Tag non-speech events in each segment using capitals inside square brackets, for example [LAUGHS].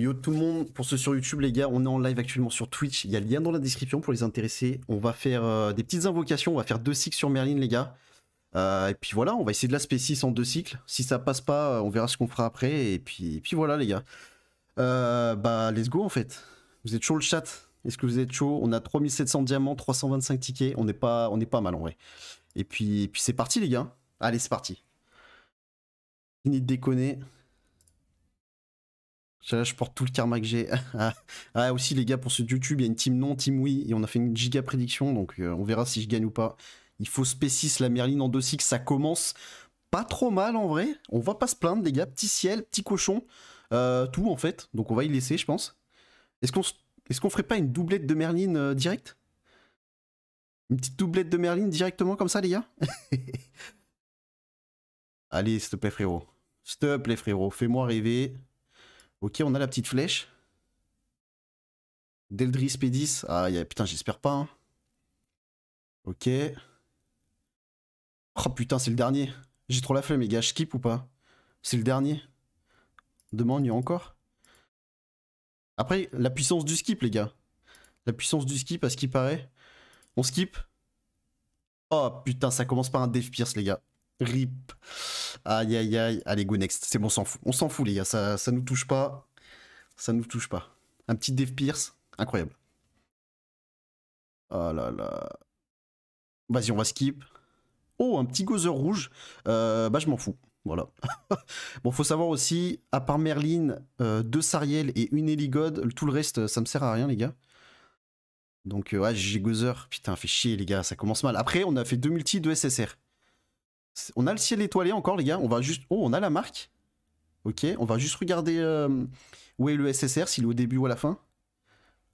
yo tout le monde, pour ceux sur YouTube les gars, on est en live actuellement sur Twitch, il y a le lien dans la description pour les intéresser. On va faire euh, des petites invocations, on va faire deux cycles sur Merlin les gars. Euh, et puis voilà, on va essayer de la 6 en deux cycles. Si ça passe pas, euh, on verra ce qu'on fera après. Et puis, puis voilà les gars. bah let's go en fait. Vous êtes chaud le chat Est-ce que vous êtes chaud On a 3700 diamants, 325 tickets, on n'est pas, on est pas mal en vrai. Et puis, et puis c'est parti les gars. Allez c'est parti. Fini de déconner je porte tout le karma que j'ai. [LAUGHS] ah, aussi, les gars, pour ce YouTube, il y a une team non, team oui. Et on a fait une giga prédiction, donc euh, on verra si je gagne ou pas. Il faut spécis la Merline en 2-6. Ça commence pas trop mal en vrai. On va pas se plaindre, les gars. Petit ciel, petit cochon. Euh, tout en fait. Donc on va y laisser, je pense. Est-ce qu'on est qu'on ferait pas une doublette de Merline euh, direct Une petite doublette de Merline directement comme ça, les gars [LAUGHS] Allez, s'il te plaît, frérot. S'il te plaît, frérot. Fais-moi rêver. Ok, on a la petite flèche. Deldris P10. Ah, putain, j'espère pas. Hein. Ok. Oh putain, c'est le dernier. J'ai trop la flemme, les gars. Je skip ou pas C'est le dernier. Demain, il y a encore. Après, la puissance du skip, les gars. La puissance du skip, à ce qui paraît. On skip. Oh putain, ça commence par un Def Pierce, les gars. Rip. Aïe, aïe, aïe. Allez, go next. C'est bon, on s'en fout. On s'en fout, les gars. Ça, ça nous touche pas. Ça nous touche pas. Un petit dev Pierce. Incroyable. Oh là là. Vas-y, on va skip. Oh, un petit gozer rouge. Euh, bah, je m'en fous. Voilà. [LAUGHS] bon, faut savoir aussi, à part Merlin, euh, deux Sariel et une Heligode, tout le reste, ça me sert à rien, les gars. Donc, euh, ouais, j'ai Gozer. Putain, fait chier, les gars, ça commence mal. Après, on a fait deux multi, deux SSR. On a le ciel étoilé encore, les gars. On va juste. Oh, on a la marque. Ok, on va juste regarder euh, où est le SSR, s'il est au début ou à la fin.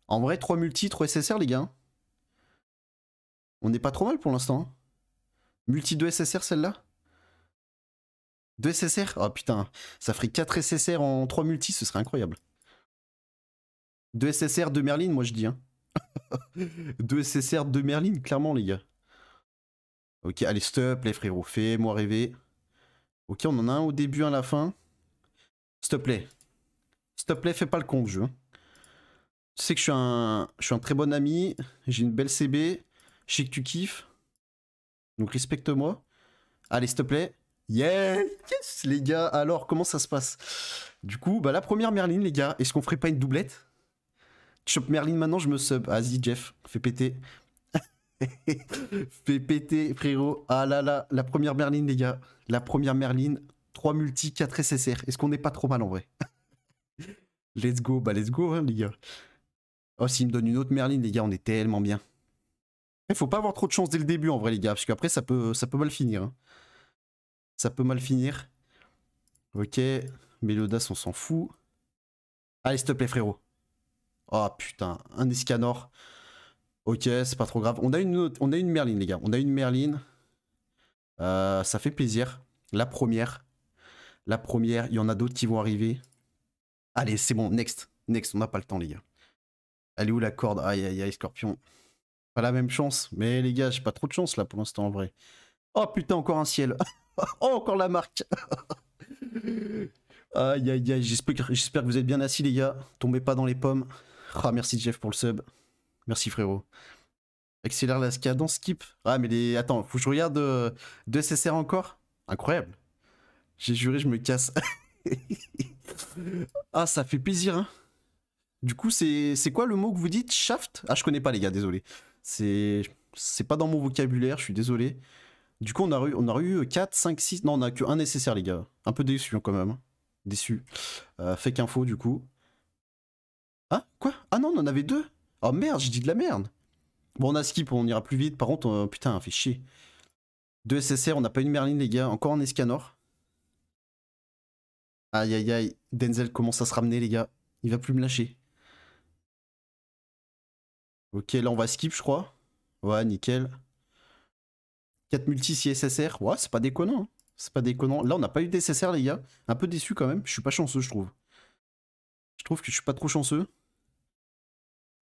En vrai, 3 multi, 3 SSR, les gars. On n'est pas trop mal pour l'instant. Hein. Multi 2 SSR, celle-là 2 SSR Oh putain, ça ferait 4 SSR en 3 multi, ce serait incroyable. 2 SSR, 2 Merlin, moi je dis. 2 SSR, 2 Merlin, clairement, les gars. Ok, allez, stop, les frérot, fais-moi rêver. Ok, on en a un au début, un à la fin. S'il te plaît. S'il te plaît, fais pas le con, jeu. Tu sais que je suis un, suis un très bon ami, j'ai une belle CB, je sais que tu kiffes. Donc respecte-moi. Allez, s'il te plaît. yes, les gars. Alors, comment ça se passe Du coup, bah, la première Merlin, les gars. Est-ce qu'on ferait pas une doublette chop Merlin maintenant, je me sub. Vas-y, Jeff, fais péter. [LAUGHS] PPT frérot. Ah là là, la première merline les gars. La première merline 3 multi, 4 SSR. Est-ce qu'on n'est pas trop mal en vrai [LAUGHS] Let's go, bah let's go, hein, les gars. Oh, s'il me donne une autre merline les gars, on est tellement bien. Il eh, faut pas avoir trop de chance dès le début en vrai, les gars, parce qu'après, ça peut, ça peut mal finir. Hein. Ça peut mal finir. Ok, Mélodas, on s'en fout. Allez, s'il te plaît, frérot. Oh putain, un Escanor. Ok, c'est pas trop grave. On a une, on a une Merline, les gars. On a une Merline. Euh, ça fait plaisir. La première. La première. Il y en a d'autres qui vont arriver. Allez, c'est bon. Next. Next. On n'a pas le temps, les gars. Elle est où la corde Aïe, aïe, aïe, scorpion. Pas la même chance. Mais les gars, j'ai pas trop de chance là pour l'instant, en vrai. Oh putain, encore un ciel. [LAUGHS] oh, encore la marque. [LAUGHS] aïe, aïe, aïe. J'espère que vous êtes bien assis, les gars. Tombez pas dans les pommes. Ah, merci, Jeff, pour le sub. Merci frérot. Accélère la cadence, skip. Ah, mais les. Attends, faut que je regarde deux SSR encore Incroyable. J'ai juré, je me casse. [LAUGHS] ah, ça fait plaisir, hein. Du coup, c'est quoi le mot que vous dites Shaft Ah, je connais pas, les gars, désolé. C'est pas dans mon vocabulaire, je suis désolé. Du coup, on a eu, on a eu 4, 5, 6. Non, on a que un nécessaire, les gars. Un peu déçu, hein, quand même. Hein. Déçu. Fait euh, fake info, du coup. Ah, quoi Ah non, on en avait deux Oh merde, j'ai dit de la merde. Bon, on a skip, on ira plus vite. Par contre, on... putain, fait chier. Deux SSR, on n'a pas une Merlin, les gars. Encore un Escanor. Aïe, aïe, aïe. Denzel commence à se ramener, les gars. Il va plus me lâcher. Ok, là, on va skip, je crois. Ouais, nickel. 4 multi, 6 SSR. Ouais, c'est pas déconnant. Hein. C'est pas déconnant. Là, on n'a pas eu d'SSR, les gars. Un peu déçu, quand même. Je suis pas chanceux, je trouve. Je trouve que je suis pas trop chanceux.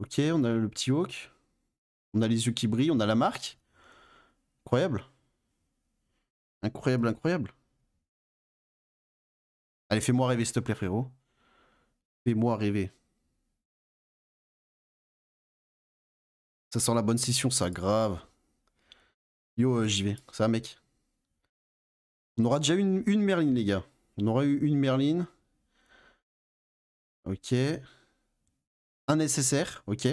Ok, on a le petit Hawk. On a les yeux qui brillent, on a la marque. Incroyable. Incroyable, incroyable. Allez, fais-moi rêver, s'il te plaît, frérot. Fais-moi rêver. Ça sent la bonne session, ça, grave. Yo, euh, j'y vais. Ça, mec. On aura déjà une, une Merline, les gars. On aura eu une Merline. Ok. Un SSR, ok.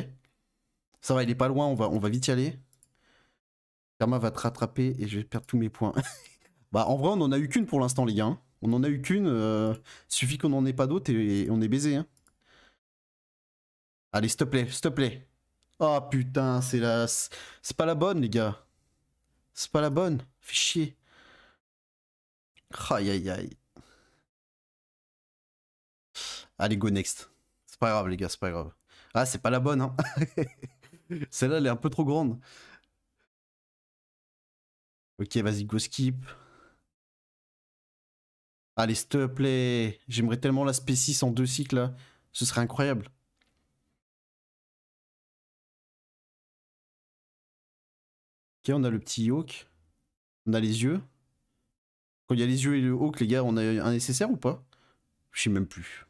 Ça va, il est pas loin, on va, on va vite y aller. Karma va te rattraper et je vais perdre tous mes points. [LAUGHS] bah en vrai on en a eu qu'une pour l'instant les gars. Hein. On en a eu qu'une. Euh, suffit qu'on n'en ait pas d'autres et, on est baisé. Hein. Allez, s'il te plaît, s'il te plaît. Oh putain, c'est la. C'est pas la bonne, les gars. C'est pas la bonne. Fais chier. Aïe aïe aïe. Allez, go next. C'est pas grave, les gars, c'est pas grave. Ah, c'est pas la bonne, hein. [LAUGHS] Celle-là, elle est un peu trop grande. Ok, vas-y, go skip. Allez, s'il te J'aimerais tellement la spécis en deux cycles, Ce serait incroyable. Ok, on a le petit Hawk. On a les yeux. Quand il y a les yeux et le Hawk, les gars, on a un nécessaire ou pas Je sais même plus.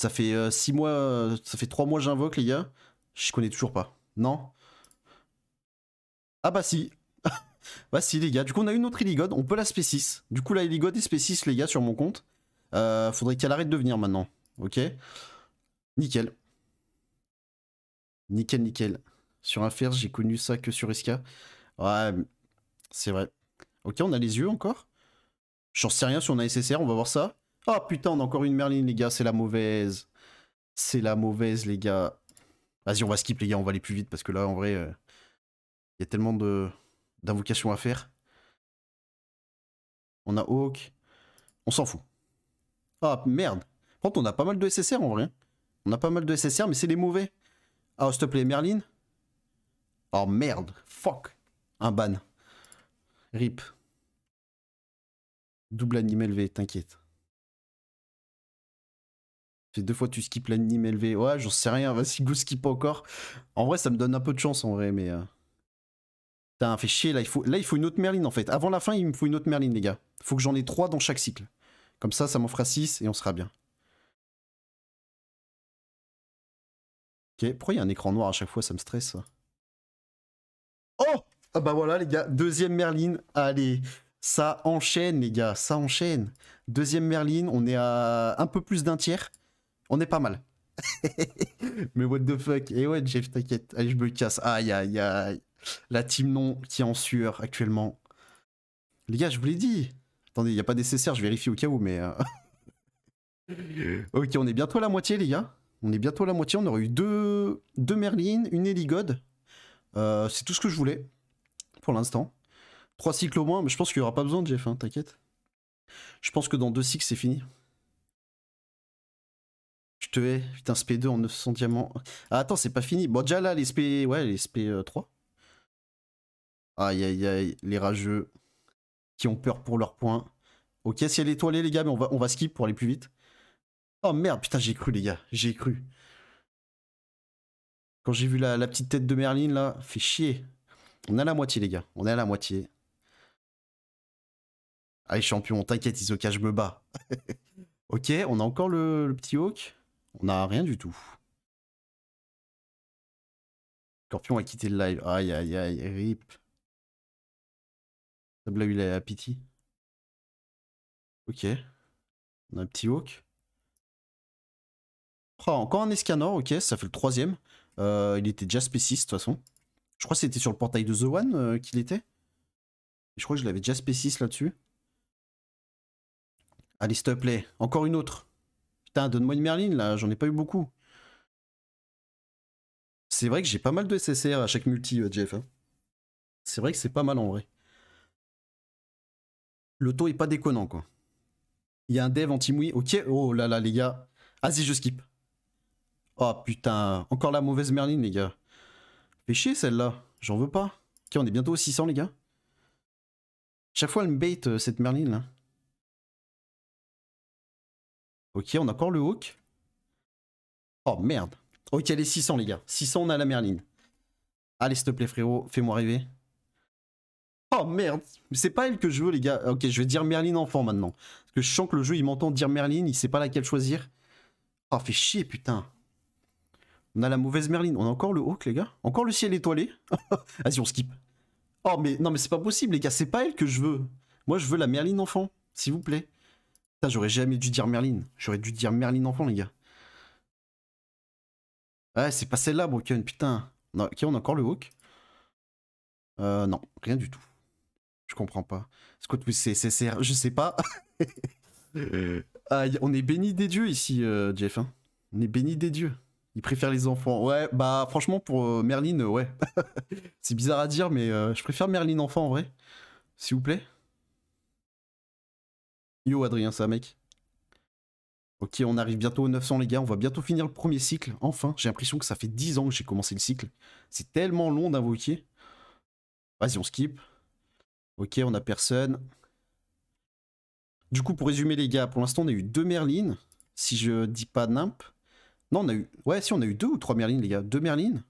Ça fait 6 euh, mois, euh, ça fait 3 mois j'invoque les gars. Je connais toujours pas. Non Ah bah si [LAUGHS] Bah si les gars, du coup on a une autre Illigod, on peut la spécis. Du coup la Illigod est spécis les gars sur mon compte. Euh, faudrait qu'elle arrête de venir maintenant. Ok Nickel. Nickel, nickel. Sur Fer, j'ai connu ça que sur Esca. Ouais, c'est vrai. Ok, on a les yeux encore J'en sais rien si on a SSR, on va voir ça. Oh putain, on a encore une Merlin, les gars, c'est la mauvaise. C'est la mauvaise, les gars. Vas-y, on va skip, les gars, on va aller plus vite parce que là, en vrai, euh, il y a tellement de d'invocations à faire. On a Hawk. On s'en fout. Ah merde. Par contre, on a pas mal de SSR en vrai. Hein. On a pas mal de SSR, mais c'est les mauvais. Ah, s'il te plaît, Merlin. Oh merde. Fuck. Un ban. RIP. Double anime levé, t'inquiète deux fois tu skips l'anime élevé. Ouais, j'en sais rien, vas-y, go skip encore. En vrai, ça me donne un peu de chance en vrai, mais. Euh. fait chier, là il, faut... là, il faut une autre Merline en fait. Avant la fin, il me faut une autre Merline, les gars. Faut que j'en ai trois dans chaque cycle. Comme ça, ça m'en fera six et on sera bien. Ok, pourquoi il y a un écran noir à chaque fois Ça me stresse. Oh Ah bah voilà, les gars, deuxième Merline. Allez, ça enchaîne, les gars, ça enchaîne. Deuxième Merline, on est à un peu plus d'un tiers. On est pas mal. [LAUGHS] Mais what the fuck Et eh ouais, Jeff, t'inquiète. Allez, je me casse. Aïe, aïe, aïe. La team non qui est en sueur actuellement. Les gars, je vous l'ai dit. Attendez, il n'y a pas nécessaire. je vérifie au cas où, mais... Euh. [LAUGHS] ok, on est bientôt à la moitié, les gars. On est bientôt à la moitié. On aurait eu deux, deux Merlin, une héligode euh, C'est tout ce que je voulais, pour l'instant. Trois cycles au moins, mais je pense qu'il n'y aura pas besoin de Jeff, hein, t'inquiète. Je pense que dans deux cycles, c'est fini. Je te hais. Putain, SP2 en 900 diamants. Ah, attends, c'est pas fini. Bon, déjà là, les SP... Ouais, les SP3. Euh, aïe, aïe, aïe. Les rageux qui ont peur pour leurs points. Ok, si elle est étoilée, les gars, mais on va, on va skip pour aller plus vite. Oh merde, putain, j'ai cru, les gars. J'ai cru. Quand j'ai vu la, petite tête de Merlin, là, fait chier. On est à la moitié, les gars. On est à la moitié. Allez, champion, t'inquiète, Isoka, je me bats. [LAUGHS] ok, on a encore le petit Hawk. On n'a rien du tout. Scorpion a quitté le live. Aïe, aïe, aïe, rip. Ça il eu à pity. Ok. On a un petit hawk. Oh, encore un Escanor, ok, ça fait le troisième. Euh, il était déjà spéciste de toute façon. Je crois que c'était sur le portail de The One euh, qu'il était. Je crois que je l'avais déjà spéciste là-dessus. Allez, s'il te encore une autre. Putain, donne-moi une Merlin là, j'en ai pas eu beaucoup. C'est vrai que j'ai pas mal de SSR à chaque multi, euh, Jeff. Hein. C'est vrai que c'est pas mal en vrai. Le taux est pas déconnant quoi. Il y a un dev anti-mouille. Ok, oh là là les gars. Ah si je skip. Oh putain, encore la mauvaise Merlin les gars. Péché, celle-là, j'en veux pas. Ok, on est bientôt au 600 les gars. Chaque fois elle me bait euh, cette Merlin là. Ok, on a encore le Hawk. Oh merde. Ok, est 600 les gars. 600, on a la Merline. Allez, s'il te plaît frérot, fais-moi rêver. Oh merde, c'est pas elle que je veux les gars. Ok, je vais dire Merline enfant maintenant. Parce que je sens que le jeu il m'entend dire Merlin, il sait pas laquelle choisir. Oh, fait chier putain. On a la mauvaise merline. On a encore le Hawk les gars. Encore le ciel étoilé. [LAUGHS] Vas-y, on skip. Oh mais non mais c'est pas possible les gars, c'est pas elle que je veux. Moi je veux la merline enfant, s'il vous plaît. Ça, j'aurais jamais dû dire Merlin. J'aurais dû dire Merlin enfant, les gars. Ouais, c'est pas celle-là, Broken, putain. ok, on a encore le Hawk. Euh, non, rien du tout. Je comprends pas. Scott, c'est, c'est, je sais pas. [LAUGHS] on est béni des dieux ici, euh, Jeff. Hein. On est béni des dieux. Il préfèrent les enfants. Ouais, bah franchement, pour euh, Merlin, euh, ouais. [LAUGHS] c'est bizarre à dire, mais je préfère Merlin enfant en vrai. S'il vous plaît. Yo Adrien, ça mec. Ok, on arrive bientôt aux 900 les gars, on va bientôt finir le premier cycle, enfin. J'ai l'impression que ça fait 10 ans que j'ai commencé le cycle. C'est tellement long d'invoquer. Vas-y, on skip. Ok, on a personne. Du coup, pour résumer les gars, pour l'instant on a eu deux Merlines, si je dis pas nimp. Non, on a eu... Ouais, si, on a eu deux ou trois Merlines les gars. Deux Merlines,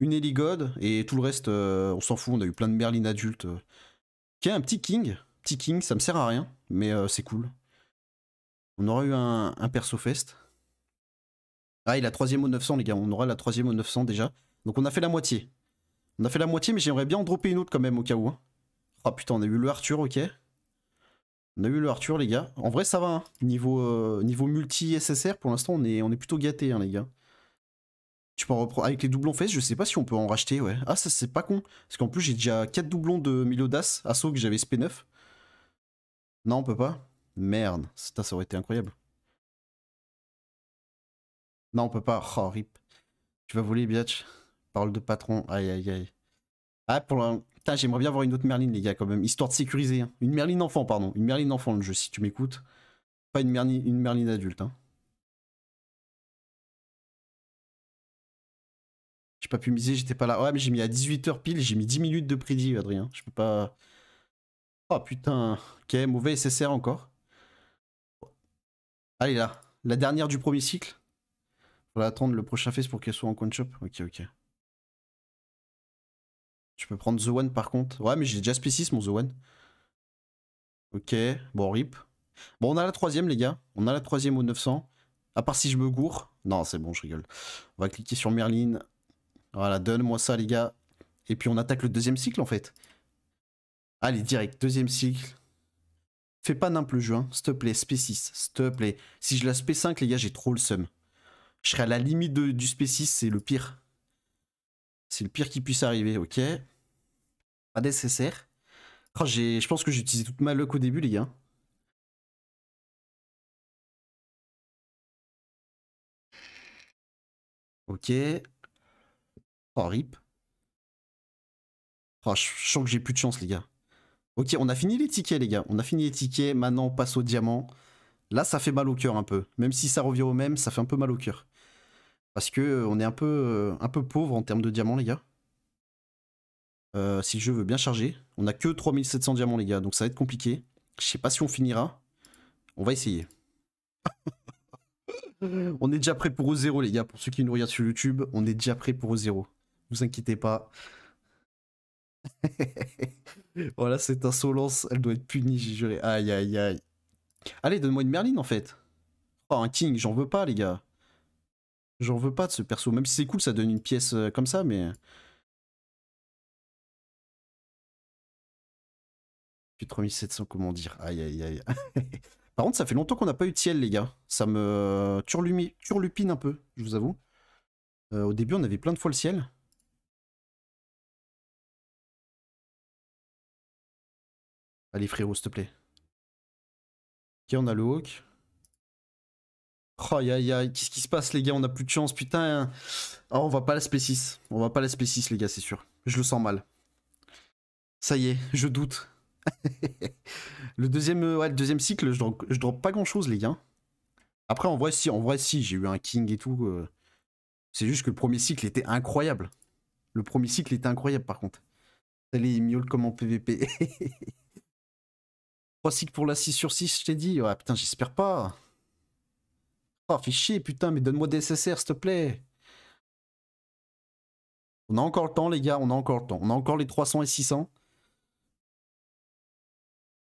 une héligode. et tout le reste, euh, on s'en fout, on a eu plein de Merlines adultes. Euh, a un petit King. King ça me sert à rien, mais euh, c'est cool. On aura eu un, perso fest. Ah, et la troisième au 900, les gars, on aura la troisième au 900 déjà. Donc on a fait la moitié. On a fait la moitié, mais j'aimerais bien en dropper une autre quand même au cas où. Hein. Ah putain, on a eu le Arthur, ok. On a eu le Arthur, les gars. En vrai, ça va. Hein. Niveau, euh, niveau multi-SSR, pour l'instant, on est, on est plutôt gâté, hein, les gars. Tu peux reprendre. Avec les doublons fesses, je sais pas si on peut en racheter, ouais. Ah, ça, c'est pas con. Parce qu'en plus, j'ai déjà 4 doublons de Milodas, assaut que j'avais SP9. Non, on peut pas Merde, ça, ça aurait été incroyable. Non, on peut pas. Oh, rip. Tu vas voler, biatch. Parle de patron. Aïe, aïe, aïe. Ah, pour le... Putain, j'aimerais bien avoir une autre Merline, les gars, quand même. Histoire de sécuriser. Hein. Une Merline enfant, pardon. Une Merline enfant, le jeu, si tu m'écoutes. Pas une Merlin une Merline adulte. Hein. J'ai pas pu miser, j'étais pas là. Ouais, mais j'ai mis à 18h pile, j'ai mis 10 minutes de prédit, Adrien. Je peux pas... Oh putain, ok, mauvais SSR encore. Allez là, la dernière du premier cycle. Faut attendre le prochain face pour qu'elle soit en coin shop. Ok, ok. Tu peux prendre The One par contre. Ouais, mais j'ai déjà spécis mon The One. Ok, bon, rip. Bon, on a la troisième, les gars. On a la troisième au 900. À part si je me gourre. Non, c'est bon, je rigole. On va cliquer sur Merlin. Voilà, donne-moi ça, les gars. Et puis on attaque le deuxième cycle, en fait. Allez, direct, deuxième cycle. Fais pas n'imple le jeu, hein. s'il te plaît, SP6, s'il te plaît. Si je la spé 5 les gars, j'ai trop le seum. Je serai à la limite de, du SP6, c'est le pire. C'est le pire qui puisse arriver, ok. Pas nécessaire. Oh, je pense que j'ai utilisé toute ma luck au début, les gars. Ok. Oh, rip. Oh, je sens que j'ai plus de chance, les gars. Ok, on a fini les tickets, les gars. On a fini les tickets. Maintenant, on passe au diamant. Là, ça fait mal au cœur un peu. Même si ça revient au même, ça fait un peu mal au cœur. Parce que euh, on est un peu, euh, un peu pauvre en termes de diamants, les gars. Euh, si le jeu veut bien charger. On n'a que 3700 diamants, les gars, donc ça va être compliqué. Je sais pas si on finira. On va essayer. [LAUGHS] on est déjà prêt pour au zéro, les gars. Pour ceux qui nous regardent sur YouTube, on est déjà prêt pour au zéro. Ne vous inquiétez pas. [LAUGHS] voilà, cette insolence, elle doit être punie, j'ai juré. Aïe, aïe, aïe. Allez, donne-moi une Merline en fait. Oh, un King, j'en veux pas, les gars. J'en veux pas de ce perso. Même si c'est cool, ça donne une pièce euh, comme ça, mais. 3700, comment dire Aïe, aïe, aïe. [LAUGHS] Par contre, ça fait longtemps qu'on n'a pas eu de ciel, les gars. Ça me euh, turlupine un peu, je vous avoue. Euh, au début, on avait plein de fois le ciel. Allez frérot, s'il te plaît. Ok, on a le hawk. Oh, aïe aïe qu'est-ce qui se passe les gars, on a plus de chance, putain. Oh, on va pas la SP6. On va pas la SP6 les gars, c'est sûr. Je le sens mal. Ça y est, je doute. [LAUGHS] le, deuxième, euh, le deuxième cycle, je ne je pas grand-chose les gars. Après, en vrai, si, en si, j'ai eu un king et tout. Euh, c'est juste que le premier cycle était incroyable. Le premier cycle était incroyable par contre. Allez, miaule comme en PVP. [LAUGHS] 3 cycles pour la 6 sur 6, je t'ai dit. Ouais, putain, j'espère pas. Oh, fais chier, putain, mais donne-moi des SSR, s'il te plaît. On a encore le temps, les gars, on a encore le temps. On a encore les 300 et 600.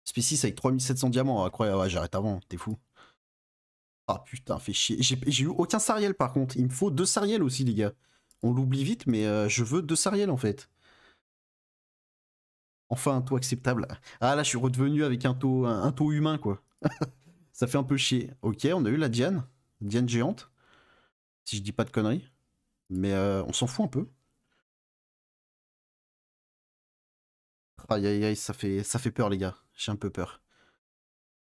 Spécis avec 3700 diamants, incroyable. Ouais, j'arrête avant, t'es fou. Ah putain, fais chier. J'ai eu aucun Sariel par contre. Il me faut deux Sariel aussi, les gars. On l'oublie vite, mais euh, je veux deux Sariel en fait enfin un taux acceptable. Ah là, je suis redevenu avec un taux, un, taux humain, quoi. [LAUGHS] ça fait un peu chier. Ok, on a eu la Diane, Diane géante, si je dis pas de conneries. Mais euh, on s'en fout un peu. Aïe aïe aïe, ça fait, ça fait peur les gars, j'ai un peu peur.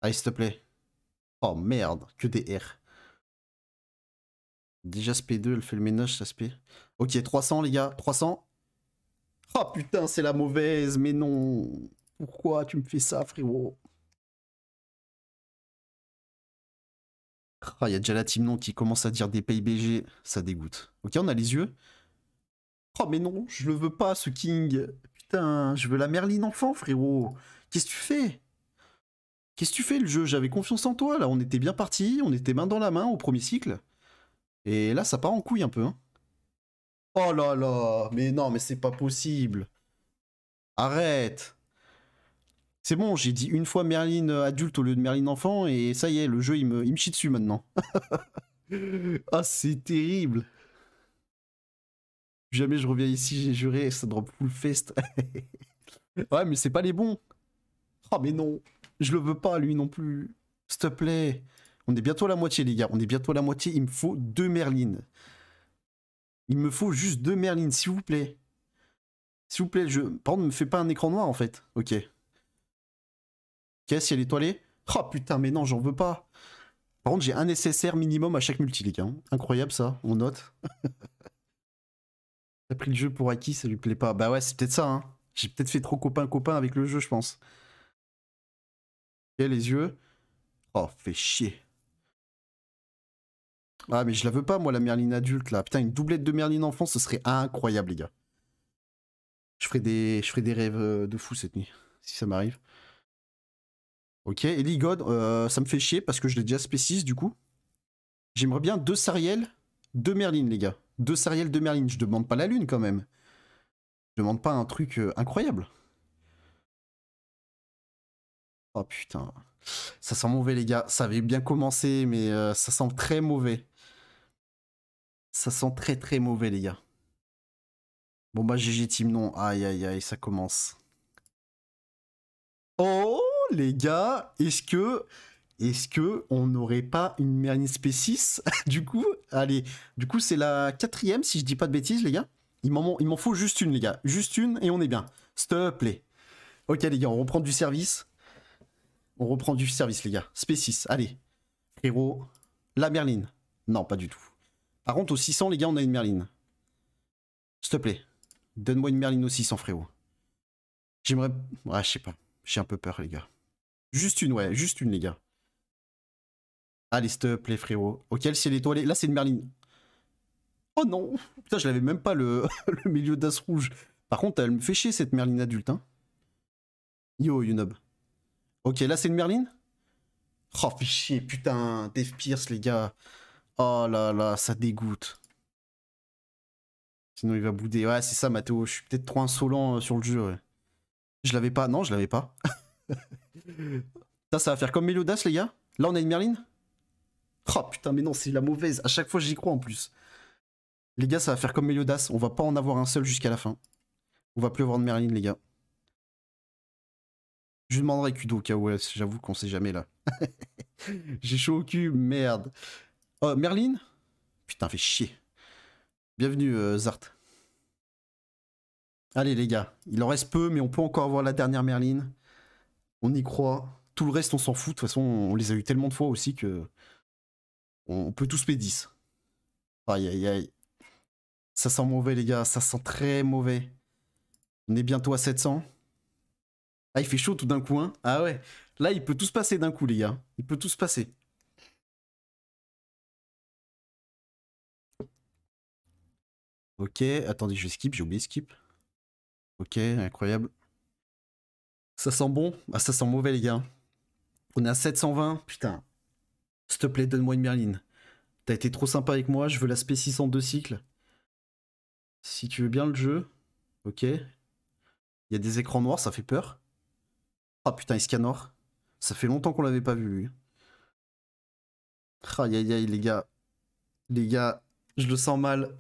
Aïe, s'il te plaît. Oh merde, que des R. Déjà SP2, elle fait le ménage, ça SP. Ok, 300 les gars, 300. Oh putain, c'est la mauvaise, mais non. Pourquoi tu me fais ça, frérot Il ah, y a déjà la team non qui commence à dire des pay-bg, ça dégoûte. Ok, on a les yeux. Oh mais non, je le veux pas ce King. Putain, je veux la Merline enfant, frérot. Qu'est-ce que tu fais Qu'est-ce que tu fais le jeu J'avais confiance en toi là, on était bien parti, on était main dans la main au premier cycle. Et là ça part en couille un peu. Hein. Oh là là, mais non, mais c'est pas possible. Arrête. C'est bon, j'ai dit une fois Merlin euh, adulte au lieu de Merlin enfant, et ça y est, le jeu, il me, il chie dessus maintenant. [LAUGHS] ah, c'est terrible. jamais je reviens ici, j'ai juré, ça drop full fest. [LAUGHS] ouais, mais c'est pas les bons. Ah, mais non, je le veux pas, lui non plus. S'il te plaît. On est bientôt à la moitié, les gars. On est bientôt à la moitié. Il me faut deux Merlines. Il me faut juste deux Merlines, s'il vous plaît. S'il vous plaît, je... Par contre, ne me fais pas un écran noir, en fait. Ok. Ok, si elle est toilée. Oh putain, mais non, j'en veux pas. Par contre, j'ai un SSR minimum à chaque multi, les hein. Incroyable, ça. On note. [LAUGHS] T'as pris le jeu pour acquis, ça lui plaît pas. Bah ouais, c'est peut-être ça, hein. J'ai peut-être fait trop copain-copain avec le jeu, je pense. Ok, les yeux. Oh, fais chier. Ah, mais je la veux pas, moi, la Merline adulte, là. Putain, une doublette de Merlin enfant, ce serait incroyable, les gars. Je ferai des, je des rêves euh, de fou cette nuit, si ça m'arrive. Ok, Ellie God, euh, ça me fait chier parce que je l'ai déjà spécis, du coup. J'aimerais bien deux Sariel, deux Merlin, les gars. Deux Sariel, deux Merlin. Je demande pas la lune, quand même. Je demande pas un truc euh, incroyable. Oh putain. Ça sent mauvais, les gars. Ça avait bien commencé, mais ça sent très mauvais. Ça sent très très mauvais, les gars. Bon bah GG Team non. Aïe aïe aïe, ça commence. Oh les gars, est-ce que est-ce que on n'aurait pas une merline spécis [LAUGHS] Du coup, allez, du coup c'est la quatrième si je dis pas de bêtises les gars. Il m'en faut juste une les gars, juste une et on est bien. S'il te Ok les gars, on reprend du service. On reprend du service les gars. Species. allez. Héros la merline. Non, pas du tout. Par contre, au 600, les gars, on a une Merline. S'il te plaît, donne-moi une Merline au 600, frérot. J'aimerais... Ouais, je sais pas. J'ai un peu peur, les gars. Juste une, ouais. Juste une, les gars. Allez, s'il te plaît, frérot. Auquel s'est étoilé. Là, c'est une Merline. Oh non Putain, je l'avais même pas, [LAUGHS] le, milieu d'as rouge. Par contre, elle me fait chier, cette Merline adulte, hein. Yo, Yunob. Ok, là, c'est une Merline Oh, fait chier, putain. Dave Pierce, les gars. Oh là là, ça dégoûte. Sinon, il va bouder. Ouais, c'est ça, Mathéo. Je suis peut-être trop insolent euh, sur le jeu. Je l'avais pas. Non, je l'avais pas. [LAUGHS] ça, ça va faire comme Méliodas, les gars. Là, on a une Merline. Oh putain, mais non, c'est la mauvaise. À chaque fois, j'y crois en plus. Les gars, ça va faire comme Méliodas. On va pas en avoir un seul jusqu'à la fin. On va plus avoir de Merlin, les gars. Je demanderai Kudo au j'avoue qu'on sait jamais là. [LAUGHS] J'ai chaud au cul, merde. Euh, Merlin Putain, fait chier. Bienvenue, euh, Zart. Allez, les gars, il en reste peu, mais on peut encore avoir la dernière Merlin. On y croit. Tout le reste, on s'en fout. De toute façon, on les a eu tellement de fois aussi que. On peut tous payer 10 Aïe, aïe, aïe. Ça sent mauvais, les gars. Ça sent très mauvais. On est bientôt à 700. Ah, il fait chaud tout d'un coup, hein. Ah ouais. Là, il peut tout se passer d'un coup, les gars. Il peut tout se passer. Ok, attendez, je skip, j'ai oublié skip. Ok, incroyable. Ça sent bon Ah, ça sent mauvais, les gars. On est à 720, putain. S'il te plaît, donne-moi une Merline. T'as été trop sympa avec moi, je veux la en deux cycles. Si tu veux bien le jeu, ok. Il y a des écrans noirs, ça fait peur. Ah putain, Iscanor. Ça fait longtemps qu'on l'avait pas vu, lui. Aïe aïe aïe, les gars. Les gars, je le sens mal.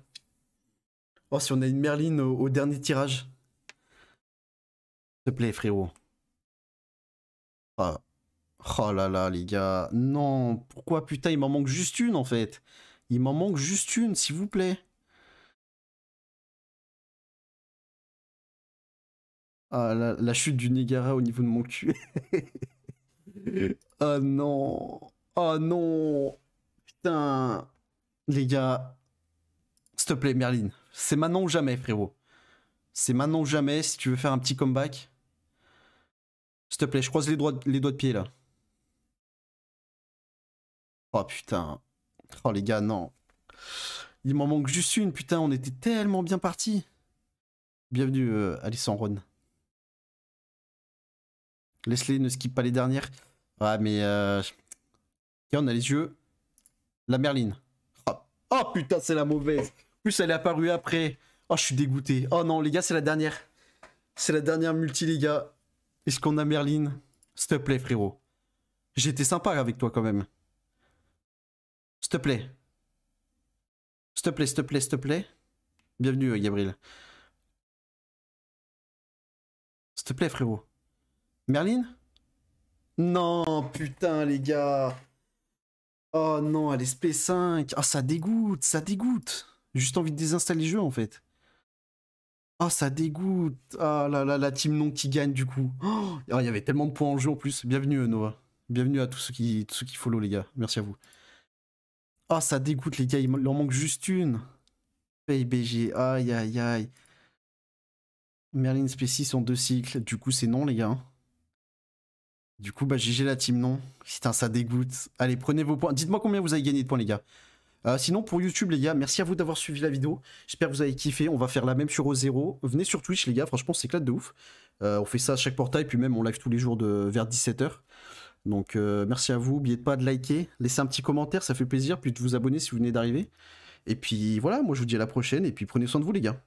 Oh, si on a une Merline au, dernier tirage. S'il te plaît, frérot. Ah. Oh là là, les gars. Non, pourquoi putain, il m'en manque juste une en fait. Il m'en manque juste une, s'il vous plaît. Ah, la, la chute du Négara au niveau de mon cul. oh [LAUGHS] non. Oh non. Putain. Les gars, s'il te plaît, Merlin. C'est maintenant ou jamais, frérot. C'est maintenant ou jamais si tu veux faire un petit comeback. S'il te plaît, je croise les, doigts, les doigts de pied là. Oh putain. Oh les gars, non. Il m'en manque juste une, putain, on était tellement bien parti. Bienvenue, euh, Rhône. Leslie, ne skip pas les dernières. Ouais, mais. Euh... Et on a les yeux. La Merline. Oh, oh putain, c'est la mauvaise plus, elle est apparue après. Oh, je suis dégoûté. Oh non, les gars, c'est la dernière. C'est la dernière multi, les gars. Est-ce qu'on a Merlin S'il te plaît, frérot. J'étais sympa avec toi quand même. S'il te plaît. S'il te plaît, s'il te plaît, s'il te plaît. Bienvenue, euh, Gabriel. S'il te plaît, frérot. Merlin Non, putain, les gars. Oh non, elle est SP5. oh, ah, ça dégoûte, ça dégoûte. Juste envie de désinstaller le jeu en fait. Oh, ça dégoûte. Ah là là, la team non qui gagne du coup. Oh, il y avait tellement de points en jeu en plus. Bienvenue Nova. Bienvenue à tous ceux qui, ceux qui follow les gars. Merci à vous. Ah, oh, ça dégoûte les gars, il leur manque juste une. BG. aïe aïe aïe. Merlin Species en deux cycles, du coup c'est non les gars. Du coup, bah GG la team non. Putain, ça dégoûte. Allez, prenez vos points. Dites-moi combien vous avez gagné de points les gars. Euh, sinon, pour YouTube, les gars, merci à vous d'avoir suivi la vidéo. J'espère que vous avez kiffé. On va faire la même sur O0. Venez sur Twitch, les gars. Franchement, c'est éclate de ouf. Euh, on fait ça à chaque portail, puis même on live tous les jours de vers 17h. Donc, euh, merci à vous. N'oubliez pas de liker, laisser un petit commentaire, ça fait plaisir. Puis de vous abonner si vous venez d'arriver. Et puis voilà, moi je vous dis à la prochaine. Et puis prenez soin de vous, les gars.